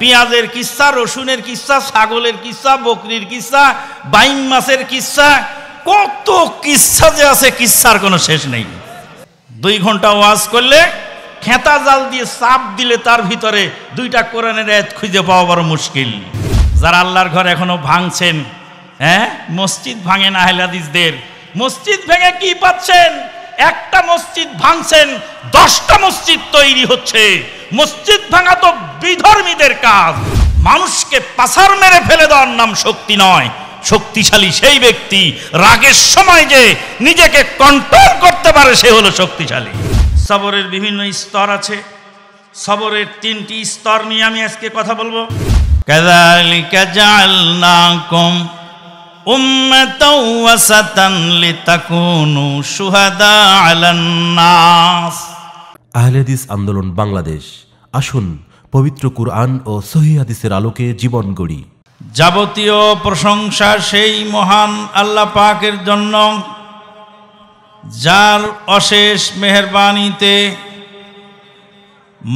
পেঁয়াজের কিসা রসুনের কিসা ছাগলের কিসা বকরির কিসা বাইম মাছের কিসা কত কিসা যে আছে কিসার কোনো শেষ নেই দুই ঘন্টা ওয়াজ করলে খেতা জাল দিয়ে সাপ দিলে তার ভিতরে দুইটা কোরআনের এত খুঁজে পাওয়া বড় মুশকিল যারা আল্লাহর ঘর এখনো ভাঙছেন হ্যাঁ মসজিদ ভাঙে না হেলাদিসদের মসজিদ ভেঙে কি পাচ্ছেন একটা মসজিদ ভাঙছেন দশটা মসজিদ তৈরি হচ্ছে মসজিদ ভাঙা তো বিধর্মীদের কাজ মানুষকে পাসার মেরে ফেলে দেওয়ার নাম শক্তি নয় শক্তিশালী সেই ব্যক্তি রাগের সময় যে নিজেকে কন্ট্রোল করতে পারে সে হলো শক্তিশালী সবরের বিভিন্ন স্তর আছে সবরের তিনটি স্তর নিয়ে আমি আজকে কথা বলবো কাদালিকা জালনাকুম আহলেদিস আন্দোলন বাংলাদেশ আসুন পবিত্র কুরআন ও সহি আলোকে জীবন গড়ি যাবতীয় প্রশংসা সেই মহান আল্লাহ পাকের জন্য যার অশেষ মেহরবানিতে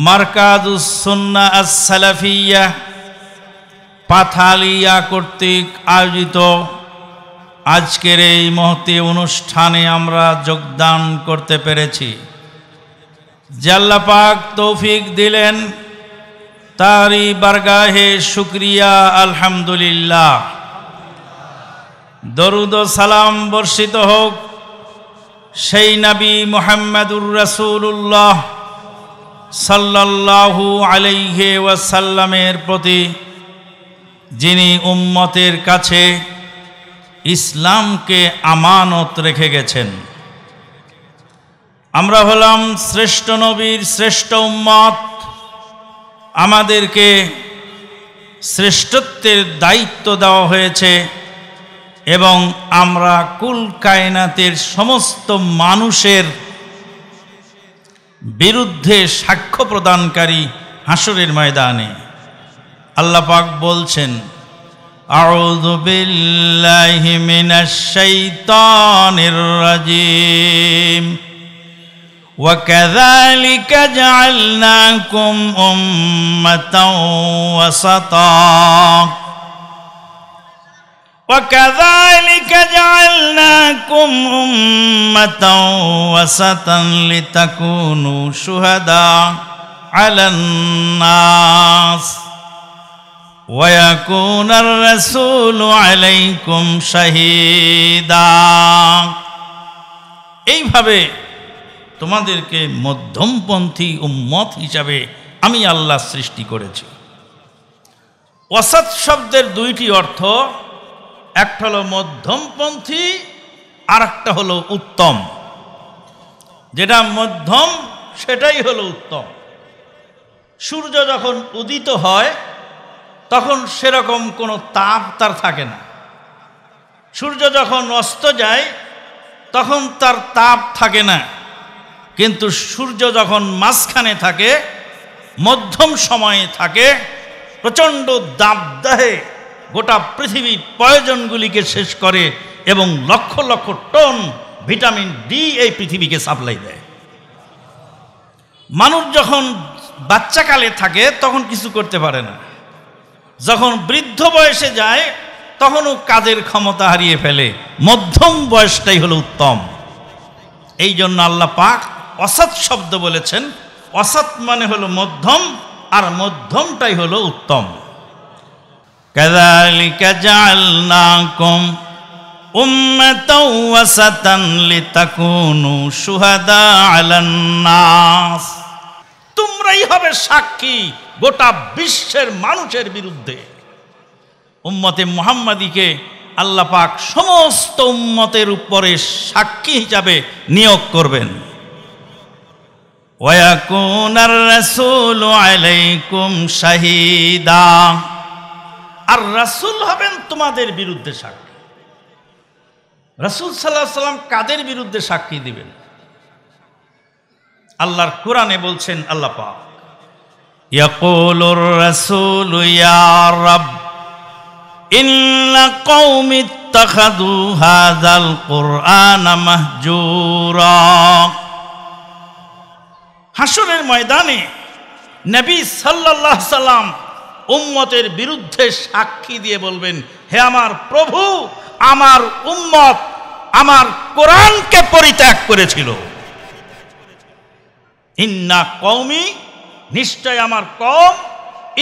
মার্কাজুসন্না আসালাফিয়া পাথালিয়া কর্তৃক আয়োজিত আজকের এই মহতি অনুষ্ঠানে আমরা যোগদান করতে পেরেছি জাল্লাপাক তৌফিক দিলেন তারই বারগাহে শুক্রিয়া আলহামদুলিল্লাহ দরুদ সালাম বর্ষিত হোক সেই নবী মোহাম্মদুর রসুল্লাহ সাল্লাহু আলাইহে ওয়াসাল্লামের প্রতি যিনি উম্মতের কাছে ইসলামকে আমানত রেখে গেছেন আমরা হলাম শ্রেষ্ঠ নবীর শ্রেষ্ঠ উম্মত আমাদেরকে শ্রেষ্ঠত্বের দায়িত্ব দেওয়া হয়েছে এবং আমরা কুল কায়নাতের সমস্ত মানুষের বিরুদ্ধে সাক্ষ্য প্রদানকারী হাসরের ময়দানে আল্লাপাক বলছেন أعوذ بالله من الشيطان الرجيم وكذلك جعلناكم أمة وسطا وكذلك جعلناكم أمة وسطا لتكونوا شهداء على الناس ويكون الرسول عليكم شهيدا এইভাবে তোমাদেরকে মধ্যমপন্থী ও মত হিসাবে আমি আল্লাহ সৃষ্টি করেছি অসৎ শব্দের দুইটি অর্থ একটা হলো মধ্যমপন্থী আর একটা হলো উত্তম যেটা মধ্যম সেটাই হলো উত্তম সূর্য যখন উদিত হয় তখন সেরকম কোনো তাপ তার থাকে না সূর্য যখন অস্ত যায় তখন তার তাপ থাকে না কিন্তু সূর্য যখন মাঝখানে থাকে মধ্যম সময়ে থাকে প্রচণ্ড দাবদাহে গোটা পৃথিবীর প্রয়োজনগুলিকে শেষ করে এবং লক্ষ লক্ষ টন ভিটামিন ডি এই পৃথিবীকে সাপ্লাই দেয় মানুষ যখন বাচ্চাকালে থাকে তখন কিছু করতে পারে না যখন বৃদ্ধ বয়সে যায় তখনও কাজের ক্ষমতা হারিয়ে ফেলে মধ্যম বয়সটাই হলো উত্তম এই জন্য আল্লাহ পাক অসৎ শব্দ বলেছেন অসৎ মানে হলো মধ্যম আর মধ্যমটাই হলো উত্তম কাদালিকা নাস তোমরাই হবে সাক্ষী গোটা বিশ্বের মানুষের বিরুদ্ধে উম্মতে মোহাম্মদীকে আল্লাহ পাক সমস্ত উম্মতের উপরে সাক্ষী হিসাবে নিয়োগ করবেন রাসূল শাহিদা আর রাসূল হবেন তোমাদের বিরুদ্ধে সাক্ষী রাসূল সাল্লাহ সাল্লাম কাদের বিরুদ্ধে সাক্ষী দিবেন আল্লাহর কোরআনে বলছেন আল্লাহ পাক يقول الرسول يا رب إن قوم اتخذوا هذا হাসরের ময়দানে নবী সাল্লাহ সাল্লাম উম্মতের বিরুদ্ধে সাক্ষী দিয়ে বলবেন হে আমার প্রভু আমার উম্মত আমার কোরআনকে পরিত্যাগ করেছিল ইন্না কৌমি নিশ্চয় আমার কম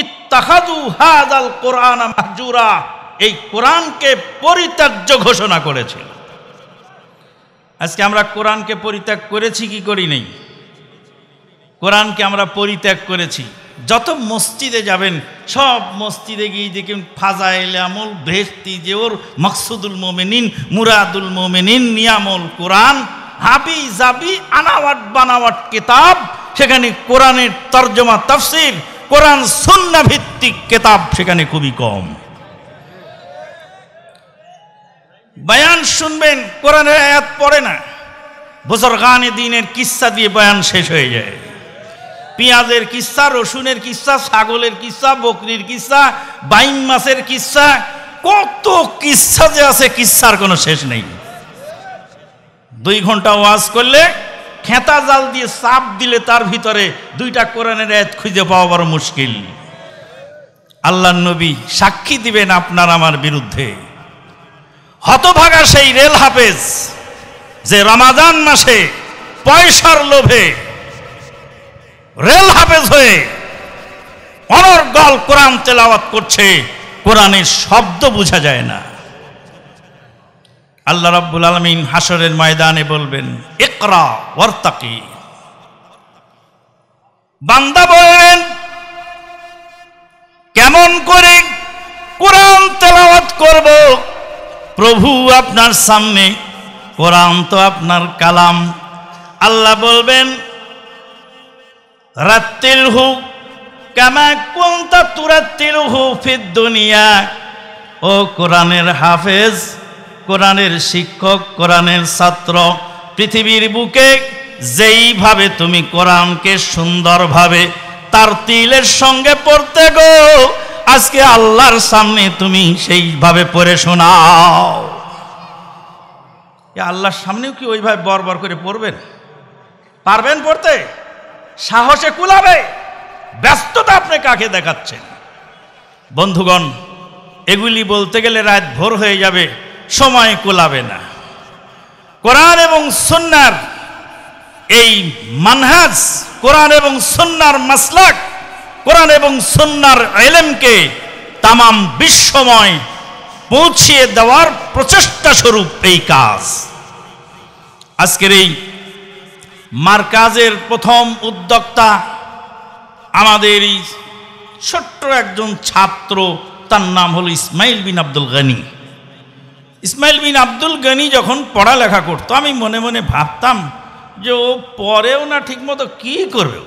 ইত্তাহাদু হাদাল কোরআন মাহজুরা এই কোরআনকে পরিত্যাজ্য ঘোষণা করেছিল আজকে আমরা কোরআনকে পরিত্যাগ করেছি কি করি নেই কোরআনকে আমরা পরিত্যাগ করেছি যত মসজিদে যাবেন সব মসজিদে গিয়ে দেখেন ফাজাইল আমল ভেস্তি যে ওর মকসুদুল মোমেনিন মুরাদুল মোমেনিন নিয়ামল কোরআন হাবি জাবি আনাওয়াট বানাওয়াট কিতাব সেখানে কোরআনের তর্জমা তফসিল কোরআন সুন্না ভিত্তিক কেতাব সেখানে খুবই কম বয়ান শুনবেন কোরআনের আয়াত পড়ে না গানে দিনের কিস্সা দিয়ে বয়ান শেষ হয়ে যায় পেঁয়াজের কিস্সা রসুনের কিস্সা ছাগলের কিস্সা বকরির কিস্সা বাইম মাছের কিস্সা কত কিস্সা যে আছে কিস্সার কোনো শেষ নেই দুই ঘন্টা ওয়াজ করলে খেতা জাল দিয়ে চাপ দিলে তার ভিতরে দুইটা কোরআনের এত খুঁজে পাওয়া বড় মুশকিল আল্লাহ নবী সাক্ষী দিবেন আপনার আমার বিরুদ্ধে হতভাগা সেই রেল হাফেজ যে রমাদান মাসে পয়সার লোভে রেল হাফেজ হয়ে অনর্গল কোরআন তেলাওয়াত করছে কোরআনের শব্দ বোঝা যায় না আল্লাহ রাব্বুল আলমিন হাসরের ময়দানে বলবেন একরা ওয়ার্তাকি বান্দা বলেন কেমন করে কোরআন তেলাওয়াত করব প্রভু আপনার সামনে কোরআন তো আপনার কালাম আল্লাহ বলবেন রাত্তিল হু কামা কোনটা তুরাত্তিল হু ফির দুনিয়া ও কোরআনের হাফেজ কোরআনের শিক্ষক কোরআনের ছাত্র পৃথিবীর বুকে যেইভাবে তুমি কোরআনকে সুন্দরভাবে তার তিলের সঙ্গে পড়তে গো আজকে আল্লাহর সামনে তুমি সেইভাবে পড়ে শোনাও আল্লাহর সামনেও কি ওইভাবে বরবর করে পড়বেন পারবেন পড়তে সাহসে কুলাবে ব্যস্ততা আপনি কাকে দেখাচ্ছেন বন্ধুগণ এগুলি বলতে গেলে রাত ভোর হয়ে যাবে সময় কোলাবে না কোরআন এবং সন্ন্যার এই মানহাজ কোরআন এবং সন্ন্যার মাসলাক কোরআন এবং সন্ন্যার এলেমকে তামাম বিশ্বময় পৌঁছিয়ে দেওয়ার প্রচেষ্টা স্বরূপ এই কাজ আজকের এই মার্কাজের প্রথম উদ্যোক্তা আমাদেরই ছোট্ট একজন ছাত্র তার নাম হল ইসমাইল বিন আব্দুল গানী ইসমাইল বিন আব্দুল গনি যখন পড়ালেখা করতো আমি মনে মনে ভাবতাম যে ও পরেও না ঠিকমতো কি করবে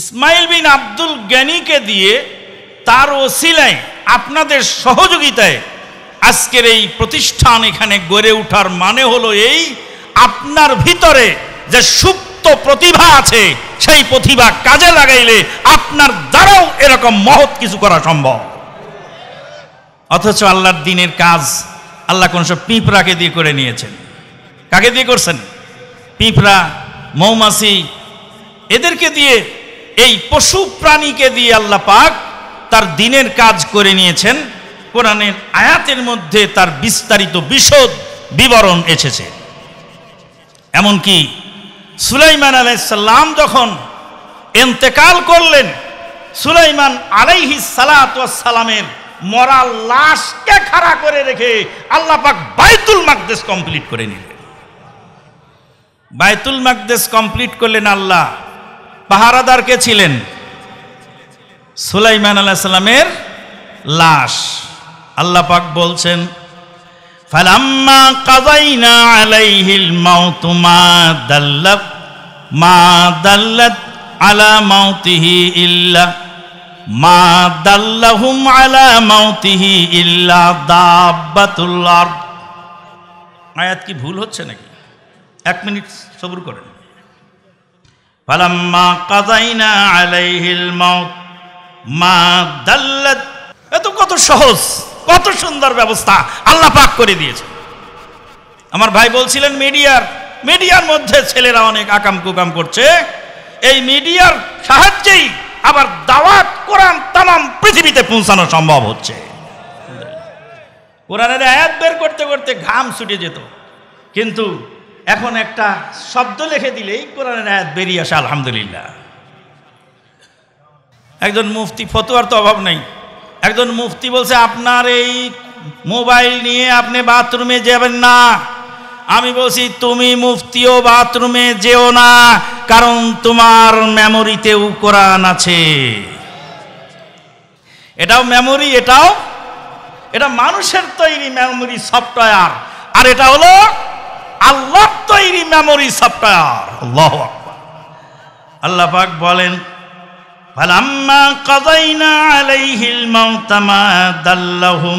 ইসমাইল বিন আব্দুল জ্ঞানীকে দিয়ে তার ওসিলায় আপনাদের সহযোগিতায় আজকের এই প্রতিষ্ঠান এখানে গড়ে ওঠার মানে হলো এই আপনার ভিতরে যে সুপ্ত প্রতিভা আছে সেই প্রতিভা কাজে লাগাইলে আপনার দ্বারাও এরকম মহৎ কিছু করা সম্ভব অথচ আল্লাহর দিনের কাজ আল্লাহ কোন সব পিঁপড়াকে দিয়ে করে নিয়েছেন কাকে দিয়ে করছেন পিঁপড়া মৌমাছি এদেরকে দিয়ে এই পশু প্রাণীকে দিয়ে আল্লাহ পাক তার দিনের কাজ করে নিয়েছেন কোরআনের আয়াতের মধ্যে তার বিস্তারিত বিশদ বিবরণ এসেছে এমনকি সুলাইমান আলাইসাল্লাম যখন এন্তেকাল করলেন সুলাইমান আলাইহি সালাত সালামের মরা লাশকে খাড়া করে রেখে আল্লাহ পাক বাইতুল মাকদেশ কমপ্লিট করে নিলেন বাইতুল মাকদেশ কমপ্লিট করলেন আল্লাহ পাহারাদার কে ছিলেন সুলাইমান আল্লাহ সাল্লামের লাশ আল্লাহ পাক বলছেন ফালাম্মা কাজাইনা আলাইহিল মাউত মা দাল্লাত মা দাল্লাত আলা মাউতিহি ইল্লা মা দাল্লাহুম আলা মাউতিহি ইল্লা দাব্বাতুল আরদ আয়াত কি ভুল হচ্ছে নাকি এক মিনিট সবুর করেন মা এত কত সহজ কত সুন্দর ব্যবস্থা আল্লাহ পাক করে দিয়েছে আমার ভাই বলছিলেন মিডিয়ার মিডিয়ার মধ্যে ছেলেরা অনেক আকাম কুকাম করছে এই মিডিয়ার সাহায্যেই আবার দাওয়াত কোরআন তাম পৃথিবীতে পৌঁছানো সম্ভব হচ্ছে কোরআনের আয়াত বের করতে করতে ঘাম ছুটে যেত কিন্তু এখন একটা শব্দ লিখে দিলেই কোরআনের আয়াত বেরিয়ে আসে আলহামদুলিল্লাহ একজন মুফতি ফতোয়ার তো অভাব নেই একজন মুফতি বলছে আপনার এই মোবাইল নিয়ে আপনি বাথরুমে যাবেন না আমি বলছি তুমি মুফতিও বাথরুমে যেও না কারণ তোমার মেমোরিতেও কোরআন আছে এটাও মেমোরি এটাও এটা মানুষের তৈরি মেমোরি সফটওয়্যার আর এটা হলো আল্লাহ তৈরি মেমোরি সফটওয়্যার আল্লাহ আল্লাহ পাক বলেন ফালাম্মা কাদাইনা আলাইহিল মাউতামা দাল্লাহুম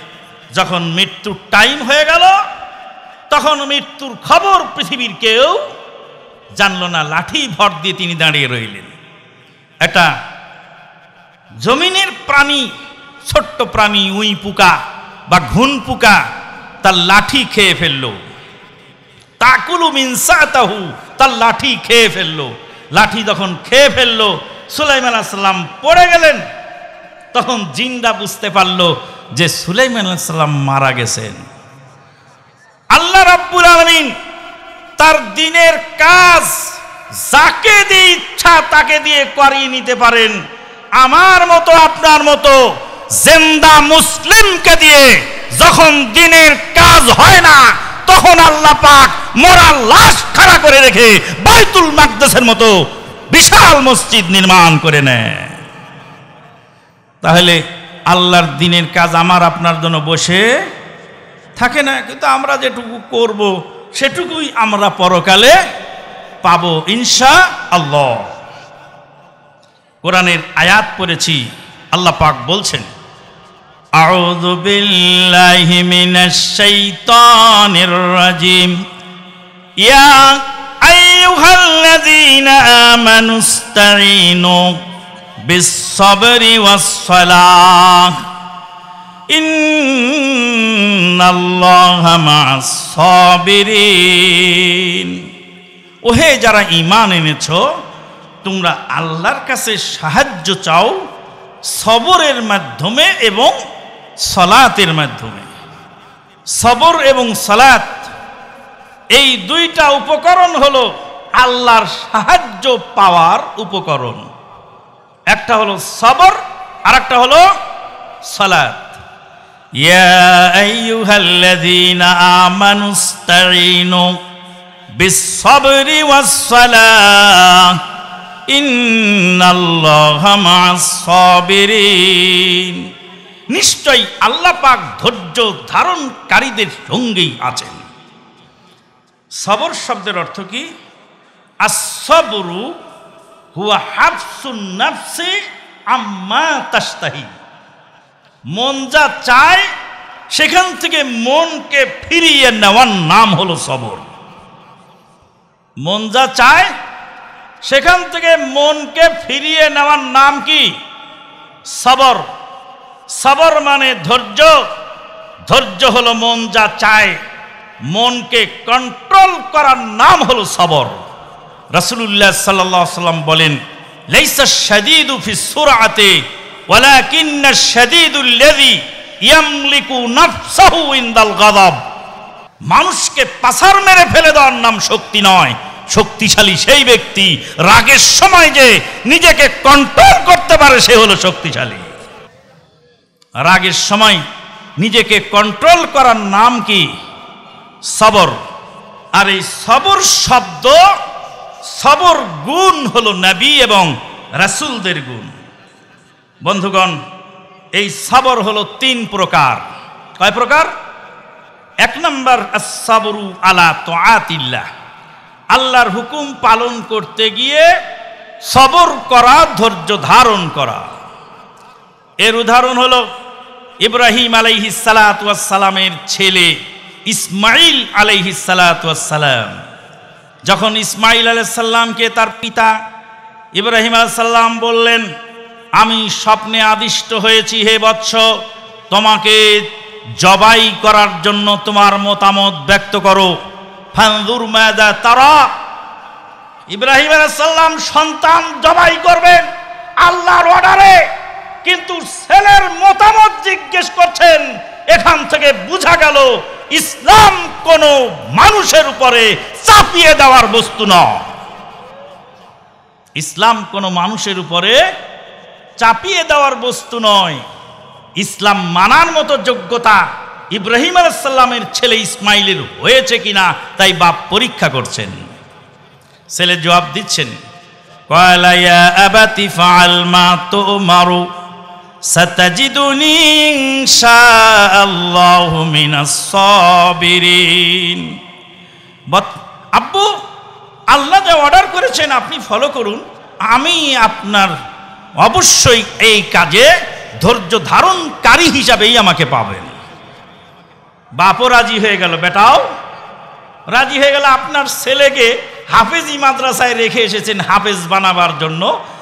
যখন মৃত্যুর টাইম হয়ে গেল তখন মৃত্যুর খবর পৃথিবীর কেউ জানল না লাঠি ভর দিয়ে তিনি দাঁড়িয়ে রইলেন এটা জমিনের প্রাণী ছোট্ট প্রাণী উই পোকা বা ঘুন পোকা তার লাঠি খেয়ে ফেলল তাকুলু তাহু তার লাঠি খেয়ে ফেললো লাঠি যখন খেয়ে ফেললো সুলাইম আলাহ সাল্লাম পড়ে গেলেন তখন জিন্দা বুঝতে পারলো যে সুলাইমান আলাইসাল্লাম মারা গেছেন আল্লাহ রাব্বুল আলমিন তার দিনের কাজ যাকে দিয়ে ইচ্ছা তাকে দিয়ে করিয়ে নিতে পারেন আমার মতো আপনার মতো জেন্দা মুসলিমকে দিয়ে যখন দিনের কাজ হয় না তখন আল্লাহ পাক মরা লাশ খাড়া করে রেখে বাইতুল মাকদেশের মতো বিশাল মসজিদ নির্মাণ করে নেয় তাহলে আল্লাহর দিনের কাজ আমার আপনার জন্য বসে থাকে না কিন্তু আমরা যেটুকু করব সেটুকুই আমরা পরকালে পাব ইনশা আল্লাহ কোরআনের আয়াত পড়েছি আল্লাহ পাক বলছেন أعوذ بالله من الشيطان الرجيم يا أيها الذين آمنوا استعينوا بالصبر والصلاة إن الله مع الصابرين ওহে যারা ইমান এনেছ তোমরা আল্লাহর কাছে সাহায্য চাও সবরের মাধ্যমে এবং সলাতের মাধ্যমে সবর এবং সলাত এই দুইটা উপকরণ হলো আল্লাহর সাহায্য পাওয়ার উপকরণ একটা হলো সবর আর একটা হলো নিশ্চয় নিশ্চয়ই আল্লাহ পাক ধৈর্য ধারণকারীদের সঙ্গেই আছেন সবর শব্দের অর্থ কি আসবরু হুয়া হাফসুন আম্মা তাস্তাহি মন যা চায় সেখান থেকে মনকে ফিরিয়ে নেওয়ার নাম হলো সবর মন যা চায় সেখান থেকে মনকে ফিরিয়ে নেওয়ার নাম কি সবর সবর মানে ধৈর্য ধৈর্য হলো মন যা চায় মনকে কন্ট্রোল করার নাম হলো সবর রাসুলুল্লাহ সাল্লাহ সাল্লাম বলেন লাইসা শাদিদু ফি সুরাতে ওয়ালাকিন্না শাদিদুল্লাযী ইয়ামলিকু নাফসাহু ইনদাল গাদাব মানুষকে পাসার মেরে ফেলে দেওয়ার নাম শক্তি নয় শক্তিশালী সেই ব্যক্তি রাগের সময় যে নিজেকে কন্ট্রোল করতে পারে সে হলো শক্তিশালী রাগের সময় নিজেকে কন্ট্রোল করার নাম কি সবর আর এই সবর শব্দ সবর গুণ হলো নাবী এবং রাসুলদের গুণ বন্ধুগণ এই সাবর হলো তিন প্রকার কয় প্রকার এক নম্বর সবরু আলা তো আতিল্লা আল্লাহর হুকুম পালন করতে গিয়ে সবর করা ধৈর্য ধারণ করা এর উদাহরণ হল ইব্রাহিম আলাইহিস সালামের ছেলে ইসমাইল আলাইহিস সালাম যখন ইসমাইল আলাইসাল্লামকে তার পিতা ইব্রাহিম আলাইসাল্লাম বললেন আমি স্বপ্নে আদিষ্ট হয়েছি হে বৎস তোমাকে জবাই করার জন্য তোমার মতামত ব্যক্ত করো ফানদুর তারা ইব্রাহিম আলাইসাল্লাম সন্তান জবাই করবেন আল্লাহর অর্ডারে কিন্তু ছেলের মতামত জিজ্ঞেস করছেন এখান থেকে বোঝা গেল ইসলাম কোন মানুষের উপরে চাপিয়ে দেওয়ার বস্তু নয় ইসলাম কোন মানুষের উপরে চাপিয়ে দেওয়ার বস্তু নয় ইসলাম মানার মতো যোগ্যতা ইব্রাহিম আলাইসাল্লামের ছেলে ইসমাইলের হয়েছে কিনা তাই বাপ পরীক্ষা করছেন ছেলে জবাব দিচ্ছেন কয়লাইয়া আবাতি ফাল মা তো মারো ستجدني إن شاء الله من الصابرين আব্বু আল্লাহ যা অর্ডার করেছেন আপনি ফলো করুন আমি আপনার অবশ্যই এই কাজে ধৈর্য ধারণকারী হিসাবেই আমাকে পাবেন বাপও রাজি হয়ে গেল বেটাও রাজি হয়ে গেল আপনার ছেলেকে হাফেজি মাদ্রাসায় রেখে এসেছেন হাফেজ বানাবার জন্য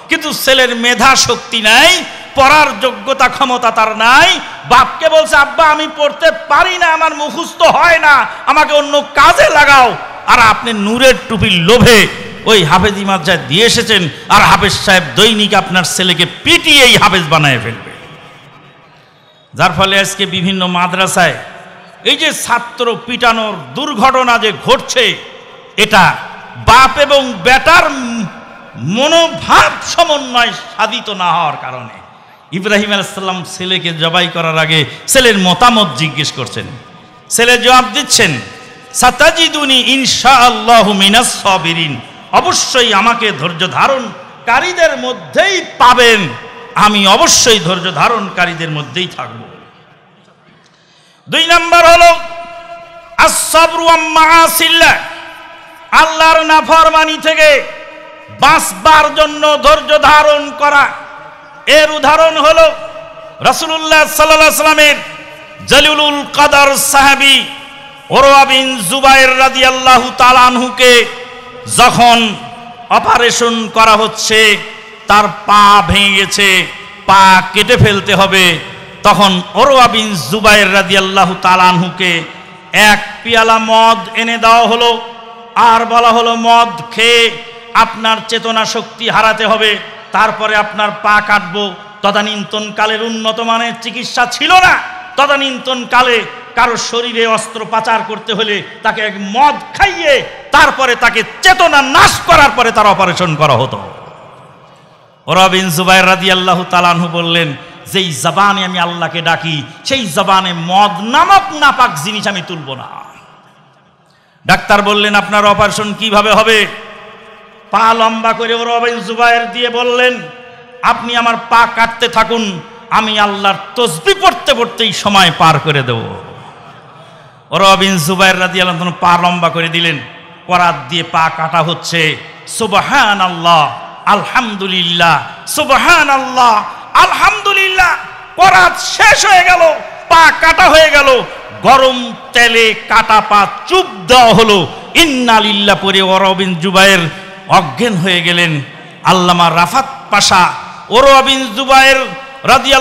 কিন্তু ছেলের মেধা শক্তি নাই পড়ার যোগ্যতা ক্ষমতা তার নাই বাপকে বলছে আব্বা আমি পড়তে পারি না আমার মুখস্থ হয় না আমাকে অন্য কাজে লাগাও আর আপনি নূরের টুপির লোভে ওই হাফেজ ইমাজায় দিয়ে এসেছেন আর হাফেজ সাহেব দৈনিক আপনার ছেলেকে পিটিয়েই হাফেজ বানায় ফেলবে যার ফলে আজকে বিভিন্ন মাদ্রাসায় এই যে ছাত্র পিটানোর দুর্ঘটনা যে ঘটছে এটা বাপ এবং বেটার মনোভাব সমন্বয় সাধিত না হওয়ার কারণে ইব্রাহিম আলাইসাল্লাম ছেলেকে জবাই করার আগে ছেলের মতামত জিজ্ঞেস করছেন ছেলে জবাব দিচ্ছেন সাতাজিদুনি ইনশা আল্লাহ মিনাস সবিরিন অবশ্যই আমাকে ধৈর্য ধারণকারীদের মধ্যেই পাবেন আমি অবশ্যই ধৈর্য ধারণকারীদের মধ্যেই থাকব দুই নম্বর হল আসবরুয়াম্মাসিল্লা আল্লাহর নাফরমানি থেকে বাঁচবার জন্য ধৈর্য ধারণ করা এর উদাহরণ হল রসুল্লাহ সাল্লামের জলিউল কাদার সাহাবি ওরোয়াবিন জুবাইর রাজি আল্লাহ তালানহুকে যখন অপারেশন করা হচ্ছে তার পা ভেঙে গেছে পা কেটে ফেলতে হবে তখন ওরোয়াবিন জুবাইর রাজি আল্লাহ তালানহুকে এক পিয়ালা মদ এনে দেওয়া হলো আর বলা হলো মদ খেয়ে আপনার চেতনা শক্তি হারাতে হবে তারপরে আপনার পা কাটবো তদানীন্তন কালের উন্নত মানের চিকিৎসা ছিল না তদানীন্তন কালে কারো শরীরে অস্ত্র পাচার করতে হলে তাকে এক মদ খাইয়ে তারপরে তাকে চেতনা নাশ করার পরে তার অপারেশন করা হতো রবিন জুবাই রাজি আল্লাহ তালানহু বললেন যেই জবানে আমি আল্লাহকে ডাকি সেই জবানে মদ নামক নাপাক জিনিস আমি তুলব না ডাক্তার বললেন আপনার অপারেশন কিভাবে হবে পা লম্বা করে ওরবাই জুবাইর দিয়ে বললেন আপনি আমার পা কাটতে থাকুন আমি আল্লাহর তসবি পড়তে পড়তেই সময় পার করে দেব রবিন জুবাইর রাদি আল্লাহ পা লম্বা করে দিলেন করাত দিয়ে পা কাটা হচ্ছে সুবাহান আল্লাহ আলহামদুলিল্লাহ সুবাহান আল্লাহ আলহামদুলিল্লাহ করাত শেষ হয়ে গেল পা কাটা হয়ে গেল গরম তেলে কাটা পা চুপ দেওয়া হলো ইন্নালিল্লা পরে অরবিন জুবাইয়ের অজ্ঞান হয়ে গেলেন আল্লামা রাফাত পাশা ওরোয়া বিন জুবায়ের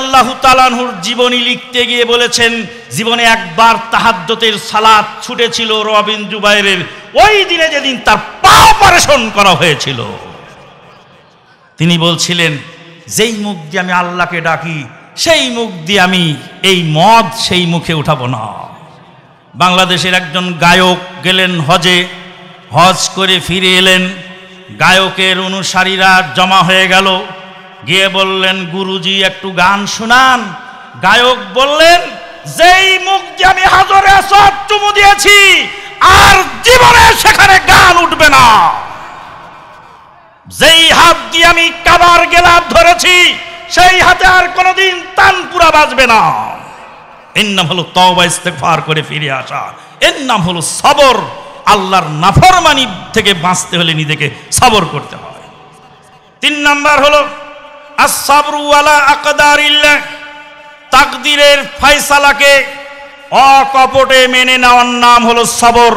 আল্লাহ তালানহুর জীবনী লিখতে গিয়ে বলেছেন জীবনে একবার তাহাদ্যতের সালাদ ছুটেছিল রবিন জুবাইরের ওই দিনে যেদিন তার পা অপারেশন করা হয়েছিল তিনি বলছিলেন যেই মুখ দিয়ে আমি আল্লাহকে ডাকি সেই মুখ দিয়ে আমি এই মদ সেই মুখে উঠাবো না বাংলাদেশের একজন গায়ক গেলেন হজে হজ করে ফিরে এলেন গায়কের অনুসারীরা জমা হয়ে গেল গিয়ে বললেন গুরুজি একটু গান শোনান গায়ক বললেন যেই মুখ যে আমি হাজরে সব চুমু দিয়েছি আর জীবনে সেখানে গান উঠবে না যেই হাত দিয়ে আমি কাবার গেলাপ ধরেছি সেই হাতে আর কোনোদিন তানপুরা বাজবে না এর নাম হলো তবা ইস্তেফার করে ফিরে আসা এর নাম হলো সবর আল্লাহর নাফরমানি থেকে বাঁচতে হলে নিজেকে সবর করতে হবে তিন নাম্বার হলো আসাবরুয়ালা আকদার তাকদিরের ফয়সালাকে অকপটে মেনে নেওয়ার নাম হলো সবর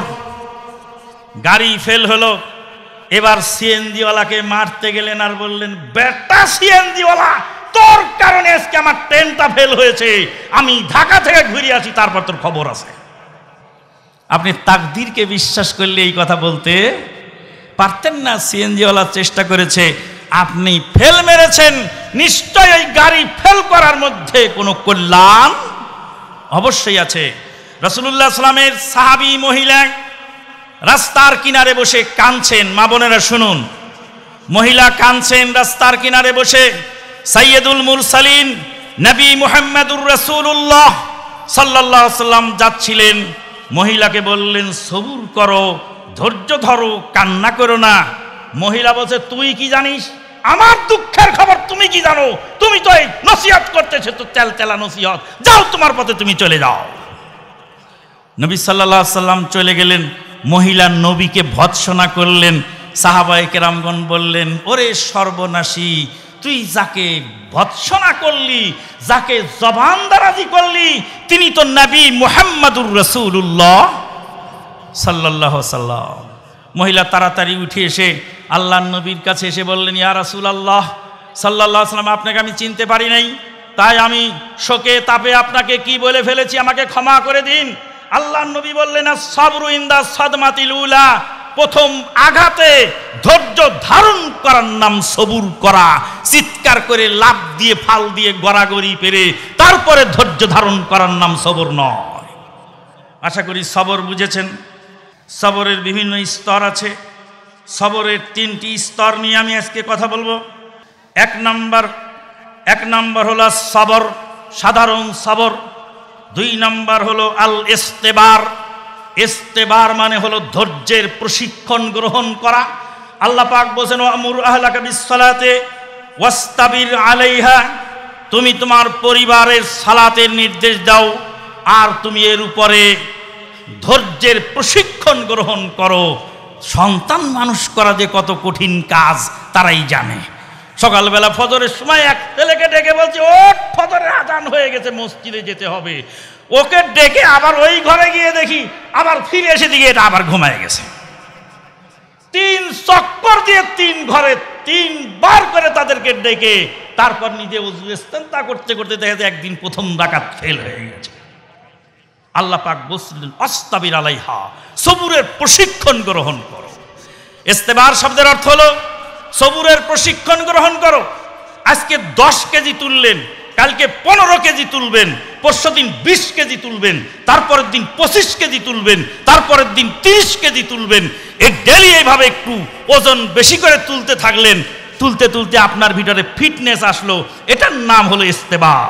গাড়ি ফেল হলো এবার সিএনজিওয়ালাকে মারতে গেলেন আর বললেন বেটা সিএনজিওয়ালা তোর কারণে আজকে আমার ট্রেনটা ফেল হয়েছে আমি ঢাকা থেকে ঘুরে আসি তারপর তোর খবর আছে আপনি তাকদিরকে বিশ্বাস করলে এই কথা বলতে পারতেন না সিএনজিওয়ালার চেষ্টা করেছে আপনি ফেল মেরেছেন নিশ্চয় ওই গাড়ি ফেল করার মধ্যে কোনো কল্যাণ অবশ্যই আছে রসুল্লাহ সালামের সাহাবি মহিলা রাস্তার কিনারে বসে কাঁদছেন মা বোনেরা শুনুন মহিলা কাঁদছেন রাস্তার কিনারে বসে সাইয়েদুল মুরসালিন নবী মোহাম্মদুর রসুল্লাহ সাল্লাহ সাল্লাম যাচ্ছিলেন মহিলাকে বললেন সবুর করো ধৈর্য ধরো কান্না করো না মহিলা বলছে তুই কি জানিস আমার দুঃখের খবর তুমি কি জানো তুমি তো এই নসিহত করতেছো তো তেল তেলা নসিহত যাও তোমার পথে তুমি চলে যাও নবী সাল্লাহ সাল্লাম চলে গেলেন মহিলা নবীকে ভৎসনা করলেন সাহাবায়ে কেরামগণ বললেন ওরে সর্বনাশী তুই যাকে ভৎসনা করলি যাকে জবান দারাজি করলি তিনি তো নবী মোহাম্মদুর রসুল্লাহ সাল্লাহ সাল্লাম মহিলা তাড়াতাড়ি উঠে এসে আল্লাহ নবীর কাছে এসে বললেন ইয়া রাসুল আল্লাহ সাল্লাহ সাল্লাম আপনাকে আমি চিনতে পারি নাই তাই আমি শোকে তাপে আপনাকে কি বলে ফেলেছি আমাকে ক্ষমা করে দিন আল্লাহ নবী বললেন সব রুইন্দা সদমাতিল উলা প্রথম আঘাতে ধৈর্য ধারণ করার নাম সবুর করা চিৎকার করে লাভ দিয়ে ফাল দিয়ে গড়াগড়ি পেরে তারপরে ধৈর্য ধারণ করার নাম সবর নয় আশা করি সবর বুঝেছেন সবরের বিভিন্ন স্তর আছে সবরের তিনটি স্তর নিয়ে আমি আজকে কথা বলবো এক নাম্বার এক নাম্বার হলো সবর সাধারণ সবর দুই নাম্বার হলো আল ইস্তেবার ইস্তেবার মানে হলো ধৈর্যের প্রশিক্ষণ গ্রহণ করা আল্লাহ পাক বলছেন আমুর আহলাকা বিসালাতে ওয়াস্তাবির আলাইহা তুমি তোমার পরিবারের সালাতের নির্দেশ দাও আর তুমি এর উপরে ধৈর্যের প্রশিক্ষণ গ্রহণ করো সন্তান মানুষ করা যে কত কঠিন কাজ তারাই জানে সকালবেলা ফজরের সময় এক ছেলেকে ডেকে বলছে ও ফজরের আজান হয়ে গেছে মসজিদে যেতে হবে ওকে ডেকে আবার ওই ঘরে গিয়ে দেখি আবার ফিরে এসে দিকে এটা আবার ঘুমায় গেছে তিন চক্কর দিয়ে তিন ঘরে তিনবার করে তাদেরকে ডেকে তারপর নিজে উজবেস্তা করতে করতে দেখা যায় একদিন প্রথম ডাকাত ফেল হয়ে গেছে আল্লাহ পাক বসলেন অস্তাবির আলাইহা সবুরের প্রশিক্ষণ গ্রহণ করো ইস্তেবার শব্দের অর্থ হলো সবুরের প্রশিক্ষণ গ্রহণ করো আজকে দশ কেজি তুললেন কালকে পনেরো কেজি তুলবেন পরশু দিন বিশ কেজি তুলবেন তারপরের দিন পঁচিশ কেজি তুলবেন তারপরের দিন তিরিশ কেজি তুলবেন এই ডেলি এইভাবে একটু ওজন বেশি করে তুলতে থাকলেন তুলতে তুলতে আপনার ভিতরে ফিটনেস আসলো এটার নাম হলো ইস্তেবার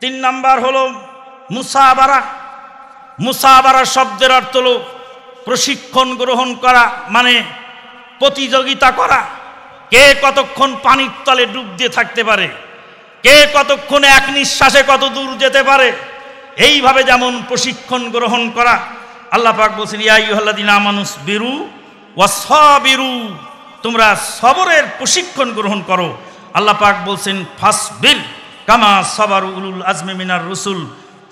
তিন নাম্বার হলো মুসাবারা মুসাবারা শব্দের অর্থ হলো প্রশিক্ষণ গ্রহণ করা মানে প্রতিযোগিতা করা কে কতক্ষণ পানির তলে ডুব দিয়ে থাকতে পারে কে কতক্ষণ এক নিঃশ্বাসে কত দূর যেতে পারে এইভাবে যেমন প্রশিক্ষণ গ্রহণ করা আল্লাহ পাক বলছেন ইয়াইহল্লাদিন আমানুস বিরু ওয়াসবিরু তোমরা সবরের প্রশিক্ষণ গ্রহণ করো আল্লাহ পাক বলছেন ফাসবির কামা সবার উলুল আজমে মিনার রসুল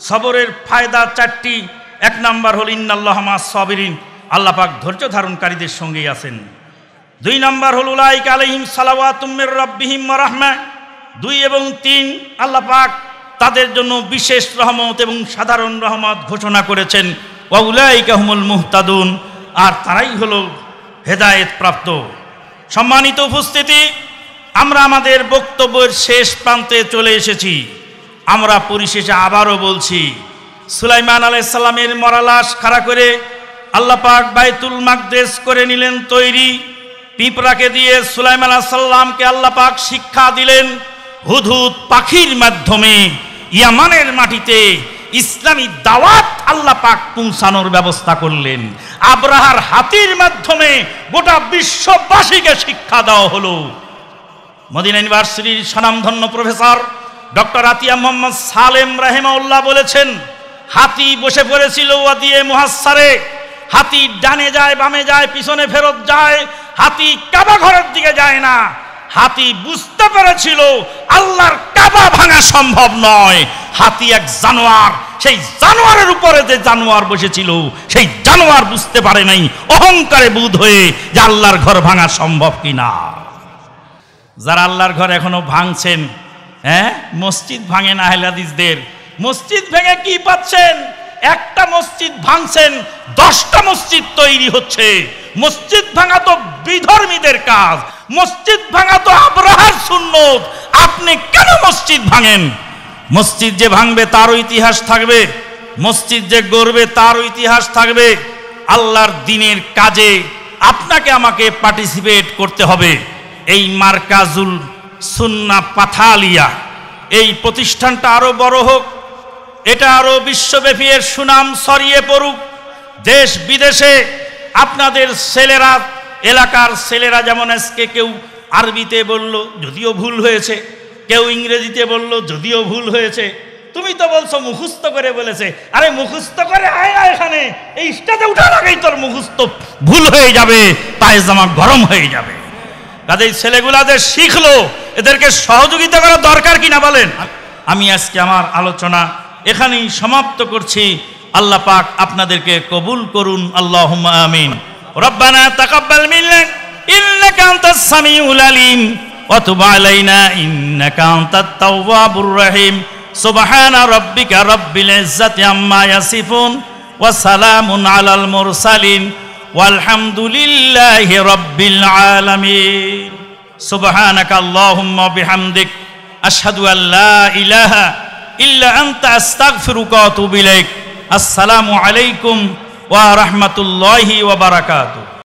সবরের ফায়দা চারটি এক নাম্বার হল ইন্নাল্লাহমা সবিরিন আল্লাহ পাক ধৈর্য ধারণকারীদের সঙ্গেই আছেন দুই নম্বর হল উলাইক আলহিম সালাওয়াতুমের রব্বিহিম রহমা দুই এবং তিন আল্লাহ পাক তাদের জন্য বিশেষ রহমত এবং সাধারণ রহমত ঘোষণা করেছেন ওয়াউলাইক আহমুল মুহতাদুন আর তারাই হল হেদায়েত প্রাপ্ত সম্মানিত উপস্থিতি আমরা আমাদের বক্তব্যের শেষ প্রান্তে চলে এসেছি আমরা পরিশেষে আবারও বলছি সুলাইমান সাল্লামের মরালাশ খাড়া করে আল্লাপাক বাইতুল মাকদেশ করে নিলেন তৈরি পিঁপড়াকে দিয়ে সুলাইম আলাহাল্লামকে আল্লাহ পাক শিক্ষা দিলেন হুদহুদ পাখির মাধ্যমে ইয়ামানের মাটিতে ইসলামী দাওয়াত আল্লাহ পাক পৌঁছানোর ব্যবস্থা করলেন আব্রাহার হাতির মাধ্যমে গোটা বিশ্ববাসীকে শিক্ষা দেওয়া হলো মদিনা ইউনিভার্সিটির স্বনামধন্য professor doctor Atiya Mohammad Salem রাহেমাউল্লাহ বলেছেন হাতি বসে পড়েছিল ওয়াদিয়ে মহাসারে হাতি ডানে যায় বামে যায় পিছনে ফেরত যায় হাতি কাবা ঘরের দিকে যায় না হাতি বুঝতে পেরেছিল আল্লাহর কাবা ভাঙা সম্ভব নয় হাতি এক জানোয়ার সেই জানোয়ারের উপরে যে জানোয়ার বসেছিল সেই জানোয়ার বুঝতে পারে নাই অহংকারে বুধ হয়ে যে আল্লাহর ঘর ভাঙা সম্ভব কিনা যারা আল্লাহর ঘর এখনো ভাঙছেন হ্যাঁ মসজিদ ভাঙে না হেলাদিসদের মসজিদ ভেঙে কি পাচ্ছেন একটা মসজিদ ভাঙছেন দশটা মসজিদ তৈরি হচ্ছে মসজিদ ভাঙা তো বিধর্মীদের কাজ মসজিদ ভাঙা তো আব্রাহার শূন্য আপনি কেন মসজিদ ভাঙেন মসজিদ যে ভাঙবে তারও ইতিহাস থাকবে মসজিদ যে গড়বে তারও ইতিহাস থাকবে আল্লাহর দিনের কাজে আপনাকে আমাকে পার্টিসিপেট করতে হবে এই মার্কাজুল সুন্না পাথালিয়া এই প্রতিষ্ঠানটা আরও বড় হোক এটা আরও বিশ্বব্যাপী এর সুনাম ছড়িয়ে পড়ুক দেশ বিদেশে আপনাদের ছেলেরা এলাকার ছেলেরা যেমন আজকে কেউ আরবিতে বলল যদিও ভুল হয়েছে কেউ ইংরেজিতে বলল যদিও ভুল হয়েছে তুমি তো বলছো মুখস্থ করে বলেছে আরে মুখস্থ করে আয় না এখানে এই স্টেজে উঠার আগেই তোর মুখস্থ ভুল হয়ে যাবে পায়ে জামা গরম হয়ে যাবে কাজেই ছেলেগুলা যে শিখলো এদেরকে সহযোগিতা করা দরকার কিনা বলেন আমি আজকে আমার আলোচনা এখানেই সমাপ্ত করছি আল্লাহ পাক আপনাদেরকে কবুল করুন আল্লাহ আমিন রব্বানা তাকাব্বাল মিল্লাক ইন্নাকা আনতাস সামিউল আলিম ওয়া তুব আলাইনা ইন্নাকা আনতাত তাওয়াবুর রহিম সুবহানা রাব্বিকা রাব্বিল ইজ্জাতি আম্মা ইয়াসিফুন ওয়া সালামুন আলাল মুরসালিন ওয়ালহামদুলিল্লাহি রাব্বিল আলামিন সুবহানাকা আল্লাহুম্মা বিহামদিক আশহাদু আল্লা ইলাহা ইল্লা আনতা আস্তাগফিরুকা ওয়া আতুবু ইলাইক আসসালামু আলাইকুম ওয়া রাহমাতুল্লাহি ওয়া বারাকাতুহু